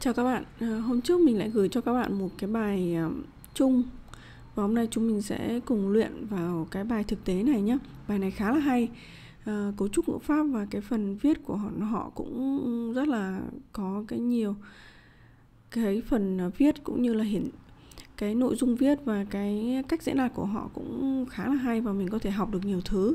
Chào các bạn, à, hôm trước mình lại gửi cho các bạn một cái bài à, chung Và hôm nay chúng mình sẽ cùng luyện vào cái bài thực tế này nhé Bài này khá là hay à, Cấu trúc ngữ pháp và cái phần viết của họ, họ cũng rất là có cái nhiều Cái phần viết cũng như là hiển cái nội dung viết và cái cách diễn đạt của họ cũng khá là hay và mình có thể học được nhiều thứ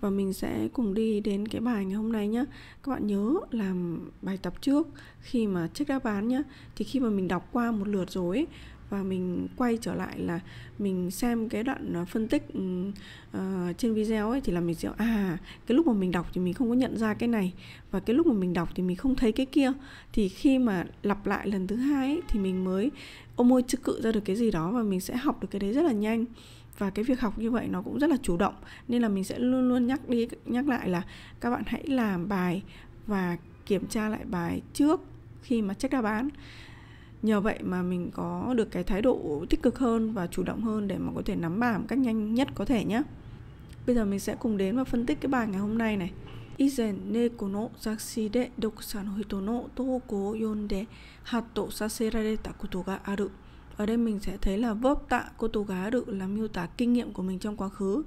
và mình sẽ cùng đi đến cái bài ngày hôm nay nhé các bạn nhớ làm bài tập trước khi mà check đáp án nhé thì khi mà mình đọc qua một lượt rồi ấy, và mình quay trở lại là mình xem cái đoạn à, phân tích uh, trên video ấy thì là mình sẽ à cái lúc mà mình đọc thì mình không có nhận ra cái này và cái lúc mà mình đọc thì mình không thấy cái kia thì khi mà lặp lại lần thứ hai ấy, thì mình mới ôm môi chữ cự ra được cái gì đó và mình sẽ học được cái đấy rất là nhanh và cái việc học như vậy nó cũng rất là chủ động nên là mình sẽ luôn luôn nhắc đi nhắc lại là các bạn hãy làm bài và kiểm tra lại bài trước khi mà check đáp án nhờ vậy mà mình có được cái thái độ tích cực hơn và chủ động hơn để mà có thể nắm bài một cách nhanh nhất có thể nhé bây giờ mình sẽ cùng đến và phân tích cái bài ngày hôm nay này ne hito no toko yonde hatto koto ga aru ở đây mình sẽ thấy là verb tạ cô tú gá được là miêu tả kinh nghiệm của mình trong quá khứ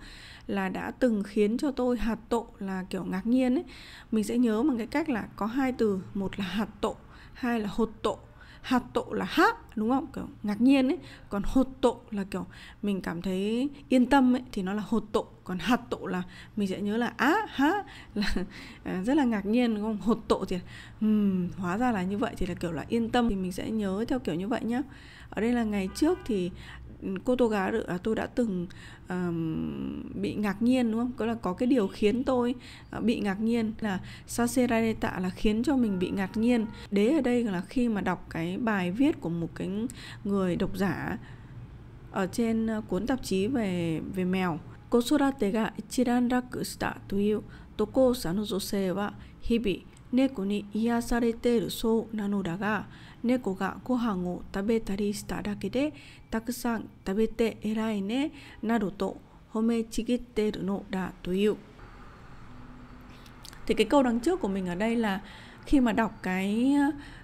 là đã từng khiến cho tôi hạt tộ là kiểu ngạc nhiên ấy mình sẽ nhớ bằng cái cách là có hai từ một là hạt tộ hai là hột tộ hạt tộ là hát đúng không kiểu ngạc nhiên ấy còn hột tộ là kiểu mình cảm thấy yên tâm ấy thì nó là hột tộ còn hạt tộ là mình sẽ nhớ là á há là à, rất là ngạc nhiên đúng không hột tộ thì um, hóa ra là như vậy thì là kiểu là yên tâm thì mình sẽ nhớ theo kiểu như vậy nhá ở đây là ngày trước thì ừ, cô tô gá được à, tôi đã từng um, bị ngạc nhiên đúng không? Có là có cái điều khiến tôi ờ, bị ngạc nhiên là saserareta là khiến cho mình bị ngạc nhiên. Đế ở đây là khi mà đọc cái bài viết của một cái người độc giả ở trên ờ, cuốn tạp chí về về mèo. Kosorate ga ichiran raku shita to いう渡航者の女性は日々猫に癒されているそうなのだが猫がご飯を食べたりしただけでたくさん食べて偉いねなどと褒めちぎっているのだという。で結果、オランチョコ đ が n g t r khi mà đọc cái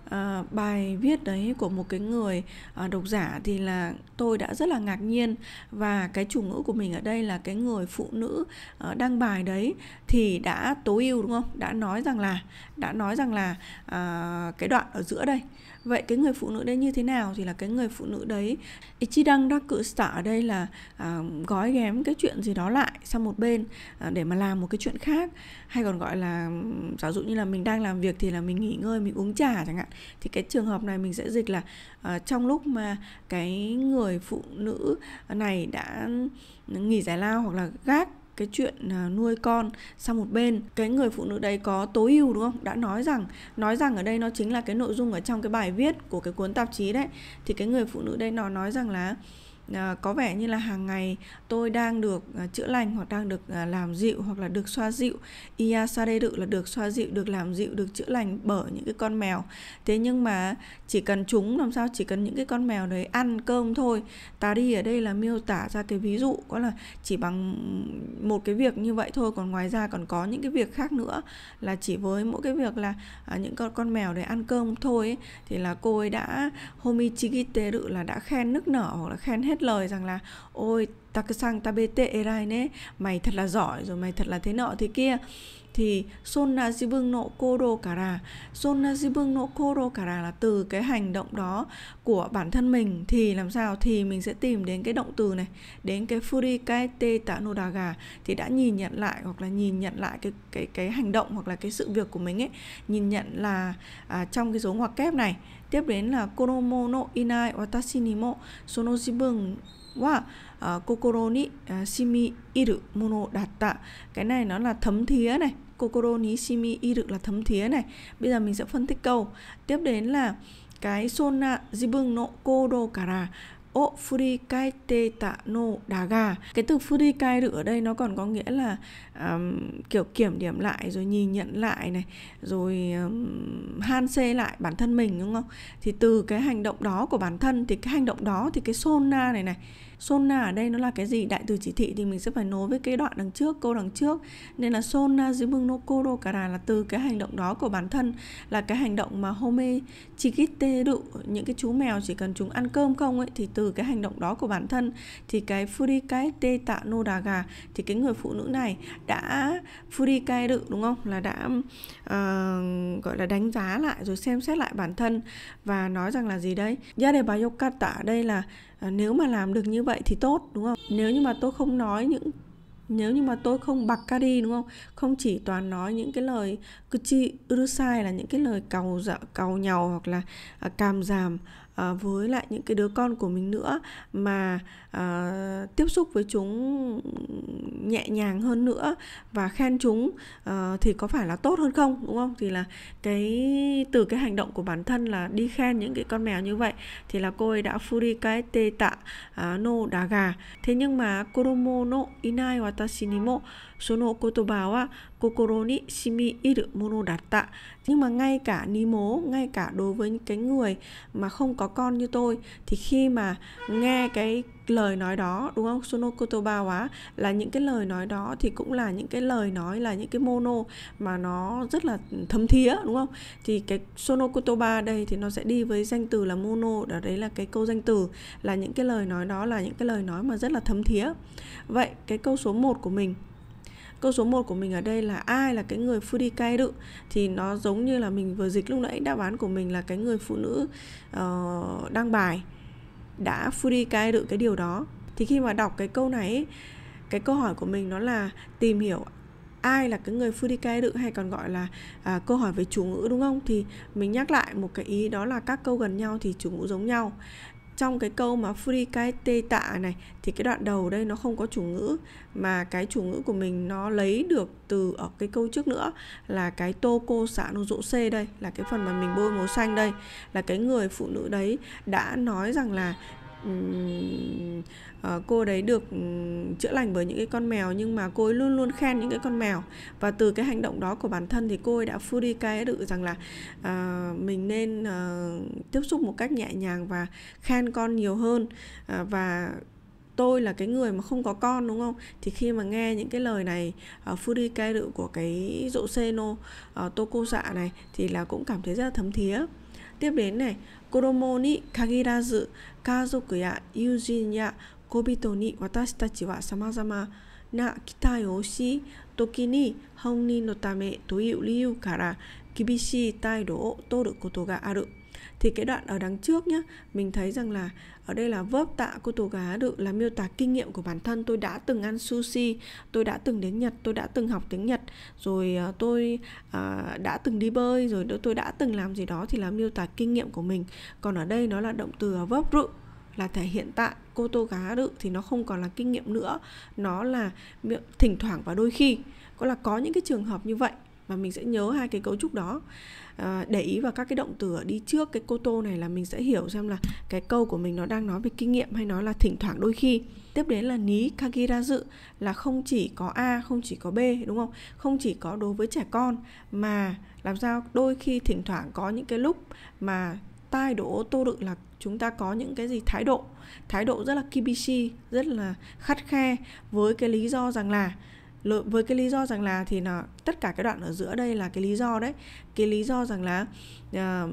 uh, bài viết đấy của một cái người uh, độc giả thì là tôi đã rất là ngạc nhiên và cái chủ ngữ của mình ở đây là cái người phụ nữ uh, đăng bài đấy thì đã tối ưu đúng không đã nói rằng là đã nói rằng là uh, cái đoạn ở giữa đây vậy cái người phụ nữ đấy như thế nào thì là cái người phụ nữ đấy ichidang đắc cự sở ở đây là à, gói ghém cái chuyện gì đó lại sang một bên à, để mà làm một cái chuyện khác hay còn gọi là giả dụ như là mình đang làm việc thì là mình nghỉ ngơi mình uống trà chẳng hạn thì cái trường hợp này mình sẽ dịch là à, trong lúc mà cái người phụ nữ này đã nghỉ giải lao hoặc là gác cái chuyện à, nuôi con sang một bên cái người phụ nữ đấy có tối ưu đúng không đã nói rằng nói rằng ở đây nó chính là cái nội dung ở trong cái bài viết của cái cuốn tạp chí đấy thì cái người phụ nữ đây nó nói rằng là Ờ, có vẻ như là hàng ngày tôi đang được ờ, chữa lành hoặc đang được ờ, làm dịu hoặc là được xoa dịu ia xoa đây đự là được xoa dịu được làm dịu được chữa lành bởi những cái con mèo thế nhưng mà chỉ cần chúng làm sao chỉ cần những cái con mèo đấy ăn cơm thôi ta đi ở đây là miêu tả ra cái ví dụ có là chỉ bằng một cái việc như vậy thôi còn ngoài ra còn có những cái việc khác nữa là chỉ với mỗi cái việc là à, những con con mèo đấy ăn cơm thôi ấy, thì là cô ấy đã homichigite tự là đã khen nức nở hoặc là khen hết hết lời rằng là ôi ta cứ sang ta bt erai nè mày thật là giỏi rồi mày thật là thế nọ thế kia thì si nộ cô đô sonna jibung no si kara nộ cô đô kodo kara là từ cái hành động đó của bản thân mình thì làm sao thì mình sẽ tìm đến cái động từ này đến cái furikaete tanodaga thì đã nhìn nhận lại hoặc là nhìn nhận lại cái cái cái hành động hoặc là cái sự việc của mình ấy nhìn nhận là à, trong cái số ngoặc kép này tiếp đến là konomo no inai watashi ni mo sono jibun wa uh, kokoro ni à, shimi iru mono datta cái này nó là thấm thía này kokoro ni shimi iru là thấm thía này bây giờ mình sẽ phân tích câu tiếp đến là cái sona jibun no kodo kara o furikai no daga cái từ furikai ở đây nó còn có nghĩa là um, kiểu kiểm điểm lại rồi nhìn nhận lại này rồi um, han xê lại bản thân mình đúng không thì từ cái hành động đó của bản thân thì cái hành động đó thì cái sona này này Sona ở đây nó là cái gì? Đại từ chỉ thị thì mình sẽ phải nối với cái đoạn đằng trước, câu đằng trước. Nên là Sona Jibun no Koro Kara là từ cái hành động đó của bản thân là cái hành động mà Home Chikite đụ những cái chú mèo chỉ cần chúng ăn cơm không ấy thì từ cái hành động đó của bản thân thì cái Furikai Te Tạ No Daga thì cái người phụ nữ này đã Furikai đụ đúng không? Là đã uh, gọi là đánh giá lại rồi xem xét lại bản thân và nói rằng là gì đấy? Yadeba Yokata ở đây là à, nếu mà làm được như vậy thì tốt đúng không nếu như mà tôi không nói những nếu như mà tôi không bạc ca đi đúng không không chỉ toàn nói những cái lời cứ chi ur-sai là những cái lời cầu dạo cầu nhau hoặc là à, càm giảm Ờ, với lại những cái đứa con của mình nữa mà à, tiếp xúc với chúng nhẹ nhàng hơn nữa và khen chúng à, thì có phải là tốt hơn không đúng không thì là cái từ cái hành động của bản thân là đi khen những cái con mèo như vậy thì là cô ấy đã furi cái tê tạ no đá gà thế nhưng mà koromo no inai watashi ni mo sono kotoba wa kokoro ni shimi iru mono datta nhưng mà ngay cả ni mố ngay cả đối với những cái người mà không có con như tôi thì khi mà nghe cái lời nói đó đúng không sono kotoba quá là những cái lời nói đó thì cũng là những cái lời nói là những cái mono mà nó rất là thấm thía đúng không thì cái sono kotoba đây thì nó sẽ đi với danh từ là mono đó đấy là cái câu danh từ là những cái lời nói đó là những cái lời nói mà rất là thấm thía vậy cái câu số 1 của mình câu số 1 của mình ở đây là ai là cái người furikairu thì nó giống như là mình vừa dịch lúc nãy đáp án của mình là cái người phụ nữ uh, đăng bài đã furikairu cái điều đó thì khi mà đọc cái câu này cái câu hỏi của mình nó là tìm hiểu ai là cái người furikairu hay còn gọi là à, câu hỏi về chủ ngữ đúng không thì mình nhắc lại một cái ý đó là các câu gần nhau thì chủ ngữ giống nhau trong cái câu mà free cái tê tạ này thì cái đoạn đầu đây nó không có chủ ngữ mà cái chủ ngữ của mình nó lấy được từ ở cái câu trước nữa là cái tô cô xã nô dỗ c đây là cái phần mà mình bôi màu xanh đây là cái người phụ nữ đấy đã nói rằng là Ờ, cô đấy được chữa lành bởi những cái con mèo nhưng mà cô ấy luôn luôn khen những cái con mèo và từ cái hành động đó của bản thân thì cô ấy đã phun được rằng là ờ, mình nên ờ, tiếp xúc một cách nhẹ nhàng và khen con nhiều hơn và tôi là cái người mà không có con đúng không thì khi mà nghe những cái lời này uh, được của cái dụ Seno uh, Tokusa này thì là cũng cảm thấy rất là thấm thía tiếp đến này 衣に限らず家族や友人や恋人に私たちは様々な期待をし時に本人のためという理由から厳しい態度を取ることがある。Thì cái đoạn ở đằng trước nhé, mình thấy rằng là ở đây là verb tạ cô tố gá được là miêu tả kinh nghiệm của bản thân tôi đã từng ăn sushi tôi đã từng đến nhật tôi đã từng học tiếng nhật rồi ờ, tôi à, đã từng đi bơi rồi tôi đã từng làm gì đó thì là miêu tả kinh nghiệm của mình còn ở đây nó là động từ ờ, verb rự là thể hiện tại cô tô gá đự thì nó không còn là kinh nghiệm nữa nó là thỉnh thoảng và đôi khi có là có những cái trường hợp như vậy và mình sẽ nhớ hai cái cấu trúc đó ờ, để ý vào các cái động từ ở đi trước cái cô tô này là mình sẽ hiểu xem là cái câu của mình nó đang nói về kinh nghiệm hay nói là thỉnh thoảng đôi khi tiếp đến là ní kagira dự là không chỉ có a không chỉ có b đúng không không chỉ có đối với trẻ con mà làm sao đôi khi thỉnh thoảng có những cái lúc mà tai độ ô tô đự là chúng ta có những cái gì thái độ thái độ rất là kibishi rất là khắt khe với cái lý do rằng là với cái lý do rằng là thì là tất cả cái đoạn ở giữa đây là cái lý do đấy cái lý do rằng là uh,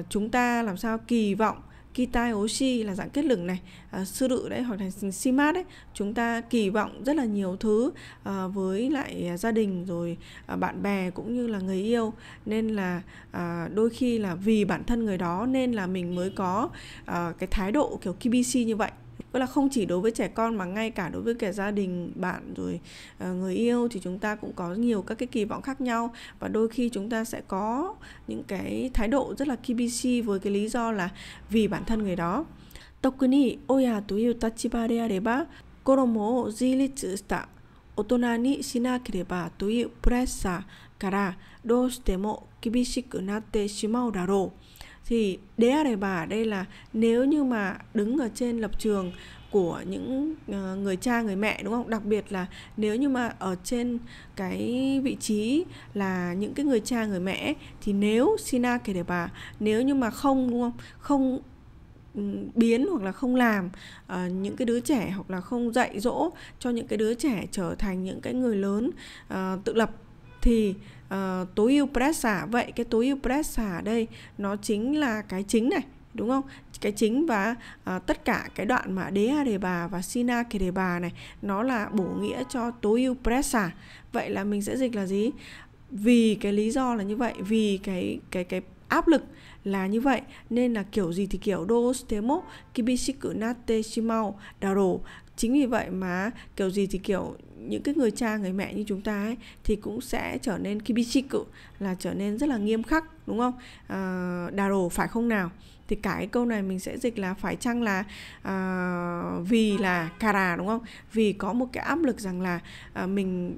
uh, chúng ta làm sao kỳ vọng Kitai Oshi là dạng kết lửng này, à, sư đự đấy hoặc là Simat đấy, chúng ta kỳ vọng rất là nhiều thứ à, với lại gia đình rồi à, bạn bè cũng như là người yêu nên là à, đôi khi là vì bản thân người đó nên là mình mới có à, cái thái độ kiểu kibisi như vậy tức là không chỉ đối với trẻ con mà ngay cả đối với cả gia đình bạn rồi ờ, người yêu thì chúng ta cũng có nhiều các cái kỳ vọng khác nhau và đôi khi chúng ta sẽ có những cái thái độ rất là kibc với cái lý do là vì bản thân người đó 特に親という立場であれば子供を自立した大人にしなければというプレッシャーからどうしても厳しくなってしまうだろう。thì đế à đề bà ở đây là nếu như mà đứng ở trên lập trường của những ờ, người cha người mẹ đúng không đặc biệt là nếu như mà ở trên cái vị trí là những cái người cha người mẹ thì nếu sina kể để bà nếu như mà không đúng không không ừ, biến hoặc là không làm uh, những cái đứa trẻ hoặc là không dạy dỗ cho những cái đứa trẻ trở thành những cái người lớn uh, tự lập thì uh, ờ, tối ưu pressa vậy cái tối ưu pressa đây nó chính là cái chính này đúng không cái chính và à, tất cả cái đoạn mà đế a đề bà và sina kề đề bà này nó là bổ nghĩa cho tối ưu pressa vậy là mình sẽ dịch là gì vì cái lý do là như vậy vì cái cái cái áp lực là như vậy nên là kiểu gì thì kiểu dos temo kibishiku nate shimau daro chính vì vậy mà kiểu gì thì kiểu những cái người cha người mẹ như chúng ta ấy thì cũng sẽ trở nên kibishiku là trở nên rất là nghiêm khắc đúng không à, đà rồ phải không nào thì cả cái câu này mình sẽ dịch là phải chăng là à, vì là kara đúng không vì có một cái áp lực rằng là à, mình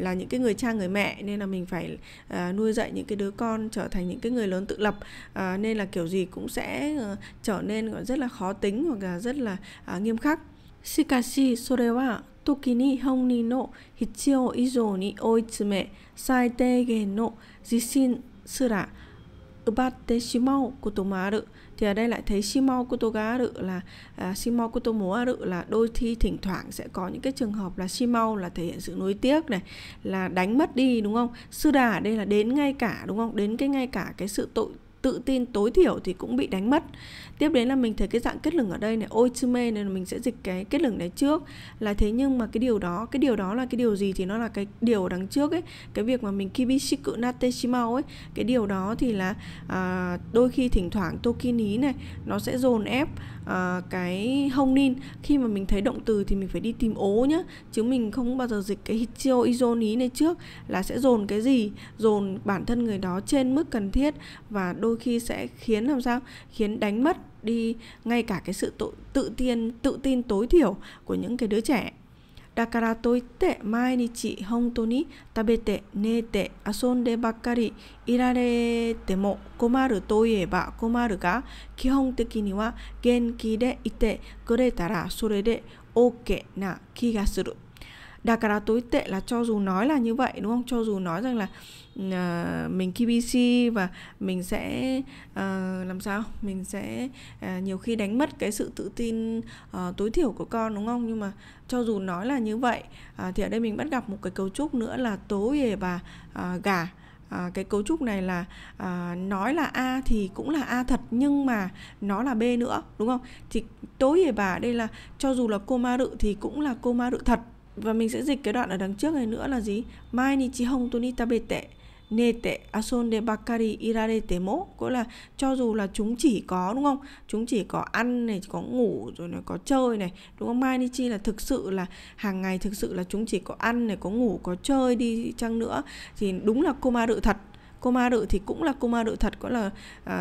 là những cái người cha người mẹ nên là mình phải à, nuôi dạy những cái đứa con trở thành những cái người lớn tự lập à, nên là kiểu gì cũng sẽ à, trở nên rất là khó tính hoặc là rất là à, nghiêm khắc しかしそれは時に本人の必要以上に追い詰め最低限の自信すら奪ってしまうこともある thì ở đây lại thấy shimau kuto ga aru là à, shimau kuto mo aru là đôi khi thỉnh thoảng sẽ có những cái trường hợp là shimau là thể hiện sự nuối tiếc này là đánh mất đi đúng không sư đà đây là đến ngay cả đúng không đến cái ngay cả cái sự tội tự tin tối thiểu thì cũng bị đánh mất tiếp đến là mình thấy cái dạng kết lửng ở đây này ôi chứ mê nên là mình sẽ dịch cái kết lửng đấy trước là thế nhưng mà cái điều đó cái điều đó là cái điều gì thì nó là cái điều đằng trước ấy cái việc mà mình kibishiku nateshimau ấy cái điều đó thì là à, đôi khi thỉnh thoảng toki ní này nó sẽ dồn ép à, cái hông nin khi mà mình thấy động từ thì mình phải đi tìm ố nhá chứ mình không bao giờ dịch cái hichio ní này trước là sẽ dồn cái gì dồn bản thân người đó trên mức cần thiết và đôi đôi khi sẽ khiến làm sao khiến đánh mất đi ngay cả cái sự tự, tự tin tự tin tối thiểu của những cái đứa trẻ だからといって毎日本当に食べて寝て遊んでばっかりいられても困るといえば困るが基本的には元気でいてくれたらそれで OK な気がする。Đà cho dù nói là như vậy đúng không? Cho dù nói rằng là uh, mình KBC và mình sẽ uh, làm sao mình sẽ uh, nhiều khi đánh mất cái sự tự tin uh, tối thiểu của con đúng không nhưng mà cho dù nói là như vậy uh, thì ở đây mình bắt gặp một cái cấu trúc nữa là tố về bà uh, gà À, cái cấu trúc này là à, nói là a thì cũng là a thật nhưng mà nó là b nữa đúng không thì tối về bà đây là cho dù là cô ma rự thì cũng là cô ma rự thật và mình sẽ dịch cái đoạn ở đằng trước này nữa là gì mai ni chi hông tôi ni ta bê tệ nê tệ de bakari irare tế mỗ cũng là cho dù là chúng chỉ có đúng không chúng chỉ có ăn này có ngủ rồi này có chơi này đúng không mai chi là thực sự là hàng ngày thực sự là chúng chỉ có ăn này có ngủ có chơi đi chăng nữa thì đúng là cô ma đự thật cô ma đự thì cũng là cô ma đự thật có là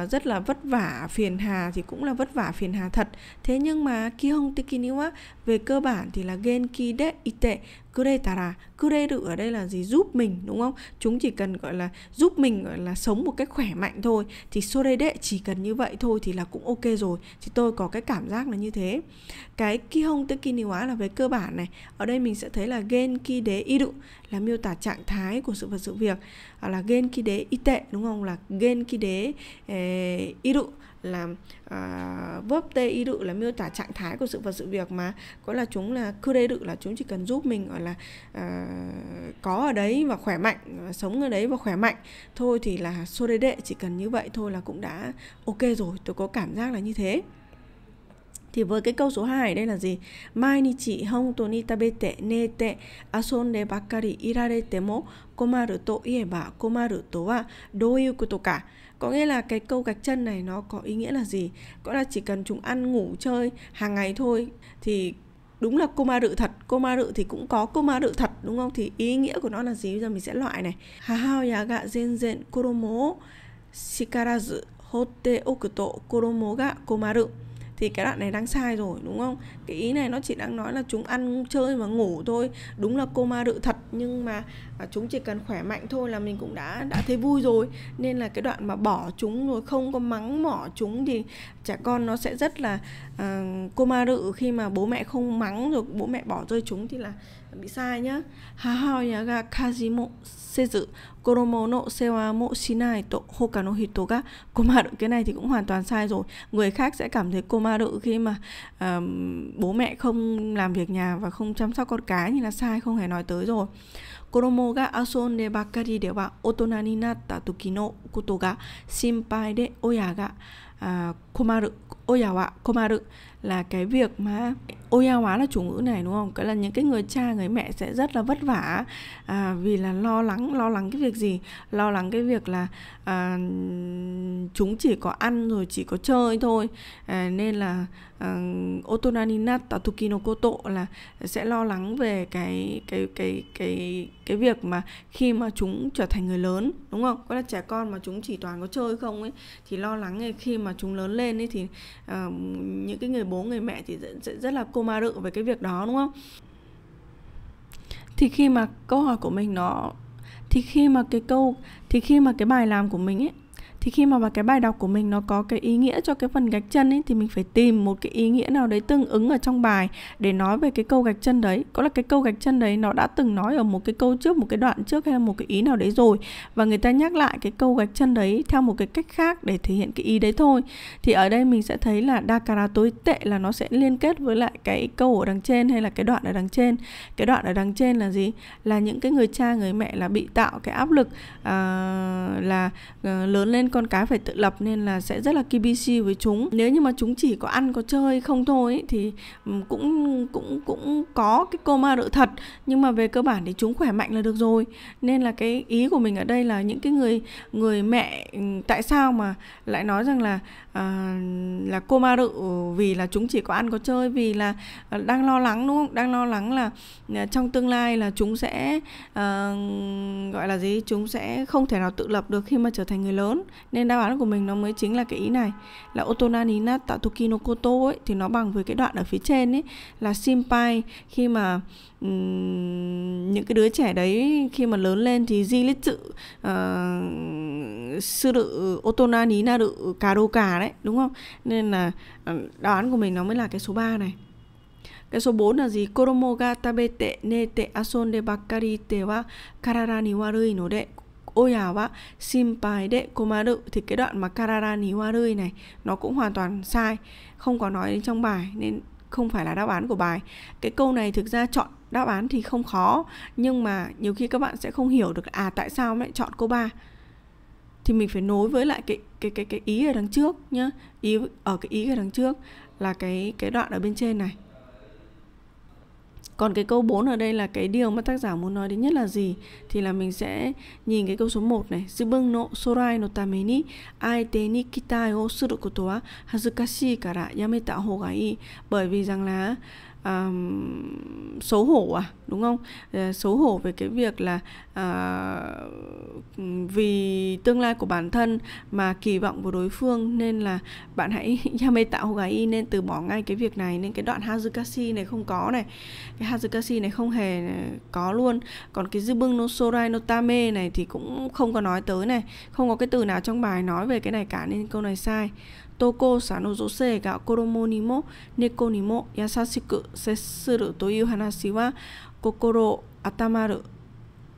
uh, rất là vất vả phiền hà thì cũng là vất vả phiền hà thật thế nhưng mà kihong tekiniwa về cơ bản thì là genki de ite kurei tara kurei ru ở đây là gì giúp mình đúng không chúng chỉ cần gọi là giúp mình gọi là sống một cách khỏe mạnh thôi thì sore đệ chỉ cần như vậy thôi thì là cũng ok rồi thì tôi có cái cảm giác là như thế cái kihong tới kiniwa là về cơ bản này ở đây mình sẽ thấy là gen ki đế iru là miêu tả trạng thái của sự vật sự việc là gen ki đế ite đúng không là gen ki đế eh, ờ, iru là uh, verb tê y đự là miêu tả trạng thái của sự vật sự việc mà có là chúng là cư đây đự là chúng chỉ cần giúp mình gọi là uh, có ở đấy và khỏe mạnh sống ở đấy và khỏe mạnh thôi thì là xô đê đệ chỉ cần như vậy thôi là cũng đã ok rồi tôi có cảm giác là như thế thì với cái câu số 2 đây là gì? Mai ni chỉ hông to ni tabete nete asonde bakari irarete mo komaru to ieba komaru to wa dou iu koto ka? có nghĩa là cái câu gạch chân này nó có ý nghĩa là gì có là chỉ cần chúng ăn ngủ chơi hàng ngày thôi thì đúng là cô ma rự thật cô ma rự thì cũng có cô ma rự thật đúng không thì ý nghĩa của nó là gì bây giờ mình sẽ loại này hahao ya ga zen zen koromo shikarazu hotte okuto koromo ga komaru thì cái đoạn này đang sai rồi đúng không cái ý này nó chỉ đang nói là chúng ăn chơi và ngủ thôi đúng là coma đự thật nhưng mà à, chúng chỉ cần khỏe mạnh thôi là mình cũng đã đã thấy vui rồi nên là cái đoạn mà bỏ chúng rồi không có mắng mỏ chúng thì trẻ con nó sẽ rất là uh, ờ, coma đự khi mà bố mẹ không mắng rồi bố mẹ bỏ rơi chúng thì là bị sai nhá Hahaya ga kaji mo sezu koromo no sewa mo shinai to hoka no hito ga komaru Cái này thì cũng hoàn toàn sai rồi Người khác sẽ cảm thấy komaru khi mà um, bố mẹ không làm việc nhà và không chăm sóc con cái Thì là sai không hề nói tới rồi Koromo ga asonde bakari de wa otona ni natta toki no koto ga shinpai de oya ga uh, komaru Oya wa komaru là cái việc mà ôi ao hóa là chủ ngữ này đúng không cái là những cái người cha người mẹ sẽ rất là vất vả à, vì là lo lắng lo lắng cái việc gì lo lắng cái việc là à, chúng chỉ có ăn rồi chỉ có chơi thôi à, nên là à, otonaninata tukino koto là sẽ lo lắng về cái cái cái cái cái việc mà khi mà chúng trở thành người lớn đúng không? Có là trẻ con mà chúng chỉ toàn có chơi không ấy thì lo lắng khi mà chúng lớn lên ấy thì uh, những cái người bố bố người mẹ thì sẽ rất là cô ma rự về cái việc đó đúng không thì khi mà câu hỏi của mình nó thì khi mà cái câu thì khi mà cái bài làm của mình ấy thì khi mà cái bài đọc của mình nó có cái ý nghĩa cho cái phần gạch chân ấy thì mình phải tìm một cái ý nghĩa nào đấy tương ứng ở trong bài để nói về cái câu gạch chân đấy có là cái câu gạch chân đấy nó đã từng nói ở một cái câu trước một cái đoạn trước hay là một cái ý nào đấy rồi và người ta nhắc lại cái câu gạch chân đấy theo một cái cách khác để thể hiện cái ý đấy thôi thì ở đây mình sẽ thấy là đa cara tối tệ là nó sẽ liên kết với lại cái câu ở đằng trên hay là cái đoạn ở đằng trên cái đoạn ở đằng trên là gì là những cái người cha người mẹ là bị tạo cái áp lực uh, là uh, lớn lên con cái phải tự lập nên là sẽ rất là kbc với chúng nếu như mà chúng chỉ có ăn có chơi không thôi thì cũng cũng cũng có cái coma đỡ thật nhưng mà về cơ bản thì chúng khỏe mạnh là được rồi nên là cái ý của mình ở đây là những cái người người mẹ tại sao mà lại nói rằng là uh, là cô ma rự vì là chúng chỉ có ăn có chơi vì là ờ, đang lo lắng đúng không đang lo lắng là ờ, trong tương lai là chúng sẽ uh, gọi là gì chúng sẽ không thể nào tự lập được khi mà trở thành người lớn nên đáp án của mình nó mới chính là cái ý này là otona ni na no koto ấy thì nó bằng với cái đoạn ở phía trên ấy là simpai khi mà những cái đứa trẻ đấy khi mà lớn lên thì di lít sự ờ, sư đự otona ní na đự cà đô cà đấy đúng không nên là ờ, đoán của mình nó mới là cái số 3 này cái số 4 là gì? Koromo ga tabete nete asonde bakkari te wa karara ni warui no de oya wa shinpai de komaru thì cái đoạn mà karara ni warui này nó cũng hoàn toàn sai, không có nói trong bài nên không phải là đáp án của bài cái câu này thực ra chọn đáp án thì không khó nhưng mà nhiều khi các bạn sẽ không hiểu được à tại sao lại chọn câu 3 thì mình phải nối với lại cái cái cái cái ý ở đằng trước nhá ý ở cái ý ở đằng trước là cái cái đoạn ở bên trên này còn cái câu 4 ở đây là cái điều mà tác giả muốn nói đến nhất là gì thì là mình sẽ nhìn cái câu số 1 này. Zubun no sorai no tame ni aite ni kitai o suru koto wa hazukashii kara yameta hou ga ii. Bởi vì rằng là um, xấu hổ à đúng không uh, xấu hổ về cái việc là uh, vì tương lai của bản thân mà kỳ vọng của đối phương nên là bạn hãy yame tạo gai nên từ bỏ ngay cái việc này nên cái đoạn hazukashi này không có này cái hazukashi này không hề có luôn còn cái zubung no sorai no tame này thì cũng không có nói tới này không có cái từ nào trong bài nói về cái này cả nên câu này sai 投稿者の女性が子供にも猫にも優しく接するという話は心温まる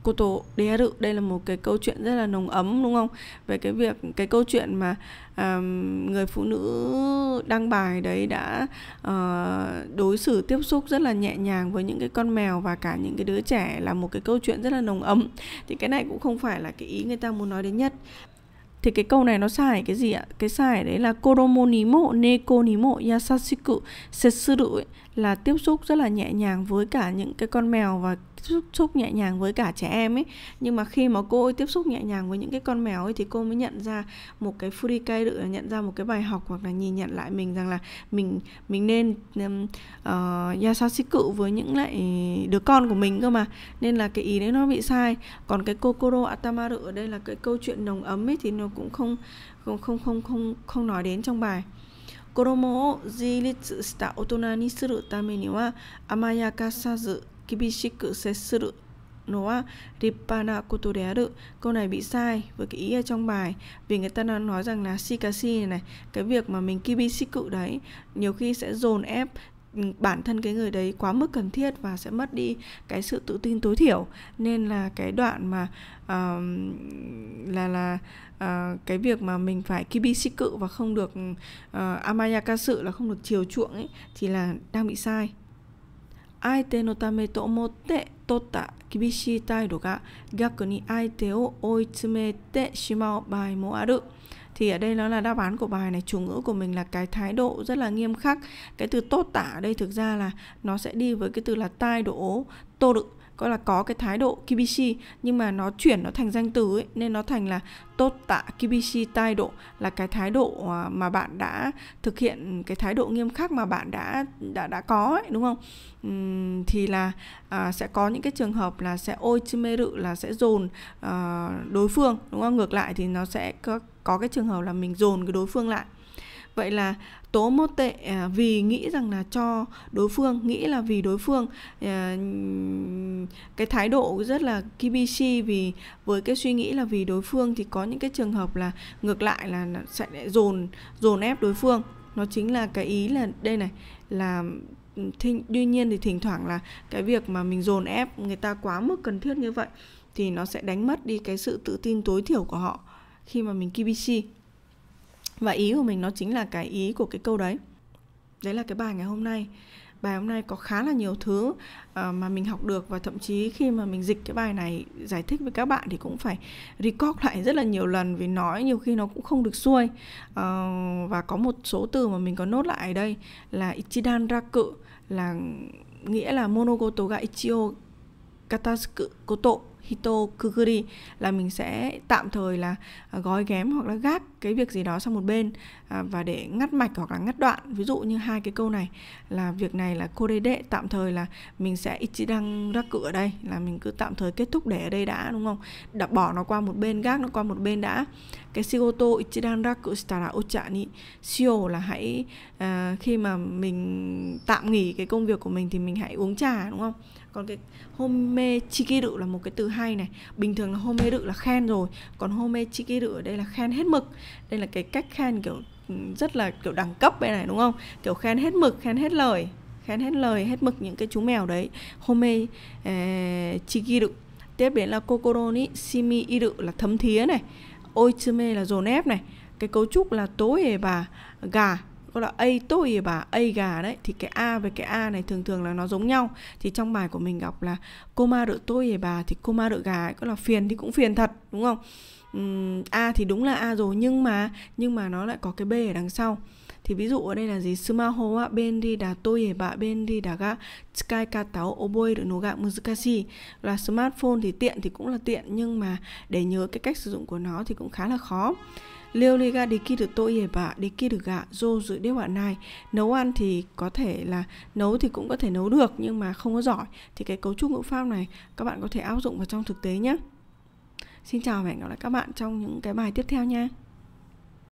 cô tổ đế rự đây là một cái câu chuyện rất là nồng ấm đúng không về cái việc cái câu chuyện mà um, người phụ nữ đăng bài đấy đã uh, đối xử tiếp xúc rất là nhẹ nhàng với những cái con mèo và cả những cái đứa trẻ là một cái câu chuyện rất là nồng ấm thì cái này cũng không phải là cái ý người ta muốn nói đến nhất thì cái câu này nó xài cái gì ạ cái xài đấy là koromo ni mo neko ni mo yasashiku setsuru là tiếp xúc rất là nhẹ nhàng với cả những cái con mèo và tiếp xúc nhẹ nhàng với cả trẻ em ấy nhưng mà khi mà cô ấy tiếp xúc nhẹ nhàng với những cái con mèo ấy thì cô mới nhận ra một cái furikay tự là nhận ra một cái bài học hoặc là nhìn nhận lại mình rằng là mình mình nên um, uh, cự với những lại đứa con của mình cơ mà nên là cái ý đấy nó bị sai còn cái kokoro atamaru ở đây là cái câu chuyện nồng ấm ấy thì nó cũng không không không không không không nói đến trong bài 子供を自立した大人にするためには甘やかさず厳しく接する nó no, ripana koto de aru câu này bị sai với cái ý ở trong bài vì người ta đang nói rằng là shikashi này, này cái việc mà mình kibishiku đấy nhiều khi sẽ dồn ép bản thân cái người đấy quá mức cần thiết và sẽ mất đi cái sự tự tin tối thiểu nên là cái đoạn mà uh, là là uh, cái việc mà mình phải kibishiku và không được uh, ờ, amayakasu là không được chiều chuộng ấy thì là đang bị sai 相手のためと思って取った厳しい態度が逆に相手を追い詰めてしまう場合もある。Thì ở đây nó là đáp án của bài này Chủ ngữ của mình là cái thái độ rất là nghiêm khắc Cái từ tốt tả ở đây thực ra là Nó sẽ đi với cái từ là tai độ tốt đựng gọi là có cái thái độ kibishi nhưng mà nó chuyển nó thành danh từ ấy, nên nó thành là tốt tạ kibishi tai độ là cái thái độ à, mà bạn đã thực hiện cái thái độ nghiêm khắc mà bạn đã đã đã có ấy, đúng không? Uhm, thì là à, sẽ có những cái trường hợp là sẽ ôi chimeru là sẽ dồn à, đối phương đúng không? Ngược lại thì nó sẽ có, có cái trường hợp là mình dồn cái đối phương lại vậy là tố một tệ à, vì nghĩ rằng là cho đối phương nghĩ là vì đối phương à, cái thái độ rất là kibishi vì với cái suy nghĩ là vì đối phương thì có những cái trường hợp là ngược lại là sẽ dồn dồn ép đối phương nó chính là cái ý là đây này là ừ, thinh, tuy nhiên thì thỉnh thoảng là cái việc mà mình dồn ép người ta quá mức cần thiết như vậy thì nó sẽ đánh mất đi cái sự tự tin tối thiểu của họ khi mà mình kibishi và ý của mình nó chính là cái ý của cái câu đấy đấy là cái bài ngày hôm nay bài hôm nay có khá là nhiều thứ ờ, mà mình học được và thậm chí khi mà mình dịch cái bài này giải thích với các bạn thì cũng phải record lại rất là nhiều lần vì nói nhiều khi nó cũng không được xuôi ờ, và có một số từ mà mình có nốt lại đây là ichidan ra raku là nghĩa là monogoto ga ichio katasuku koto hitokukuri là mình sẽ tạm thời là à, gói ghém hoặc là gác cái việc gì đó sang một bên à, và để ngắt mạch hoặc là ngắt đoạn ví dụ như hai cái câu này là việc này là korede tạm thời là mình sẽ ichidang ra cửa đây là mình cứ tạm thời kết thúc để ở đây đã đúng không đặt bỏ nó qua một bên gác nó qua một bên đã cái shigoto ichidan raku shitara ocha ni shio là hãy uh, khi mà mình tạm nghỉ cái công việc của mình thì mình hãy uống trà đúng không còn cái home chikiru là một cái từ hay này bình thường là home đự là khen rồi còn home chikiru ở đây là khen hết mực đây là cái cách khen kiểu rất là kiểu đẳng cấp bên này đúng không kiểu khen hết mực khen hết lời khen hết lời hết mực những cái chú mèo đấy home eh, chikiru tiếp đến là kokoro ni shimi iru là thấm thía này oitsume là dồn ép này cái cấu trúc là tối hề bà gà câu là a tôi bà a gà đấy thì cái a với cái a này thường thường là nó giống nhau thì trong bài của mình đọc là coma đợi tôi bà thì coma đợi gà ấy, có là phiền thì cũng phiền thật đúng không a thì đúng là a rồi nhưng mà nhưng mà nó lại có cái b ở đằng sau thì ví dụ ở đây là gì sumaho wa benri da toye ba benri da ga sky kata o oboi được nó ga muzukashi là smartphone thì tiện thì cũng là tiện nhưng mà để nhớ cái cách sử dụng của nó thì cũng khá là khó liêu li ga đi kia được tôi ye bà đi kia được gạ dô dự đế bạn này nấu ăn thì có thể là nấu thì cũng có thể nấu được nhưng mà không có giỏi thì cái cấu trúc ngữ pháp này các bạn có thể áp dụng vào trong thực tế nhé xin chào và hẹn gặp lại các bạn trong những cái bài tiếp theo nha